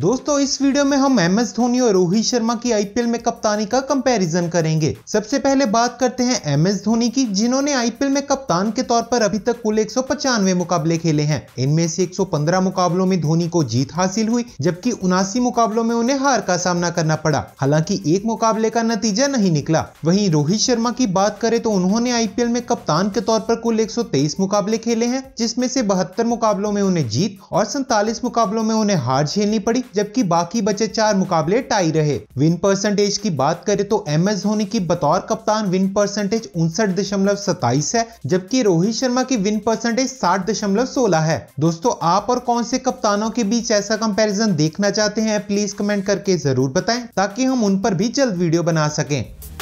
दोस्तों इस वीडियो में हम एम एस धोनी और रोहित शर्मा की आईपीएल में कप्तानी का कंपैरिजन करेंगे सबसे पहले बात करते हैं एम एस धोनी की जिन्होंने आईपीएल में कप्तान के तौर पर अभी तक कुल एक मुकाबले खेले हैं इनमें से 115 मुकाबलों में धोनी को जीत हासिल हुई जबकि उनासी मुकाबलों में उन्हें हार का सामना करना पड़ा हालांकि एक मुकाबले का नतीजा नहीं निकला वही रोहित शर्मा की बात करे तो उन्होंने आईपीएल में कप्तान के तौर पर कुल एक मुकाबले खेले हैं जिसमे से बहत्तर मुकाबलों में उन्हें जीत और सैतालीस मुकाबलों में उन्हें हार झेलनी पड़ी जबकि बाकी बचे चार मुकाबले टाई रहे विन परसेंटेज की बात करें तो एम एस धोनी की बतौर कप्तान विन परसेंटेज उनसठ दशमलव सताइस है जबकि रोहित शर्मा की विन परसेंटेज साठ दशमलव सोलह है दोस्तों आप और कौन से कप्तानों के बीच ऐसा कंपेरिजन देखना चाहते हैं प्लीज कमेंट करके जरूर बताए ताकि हम उन पर भी जल्द वीडियो बना सकें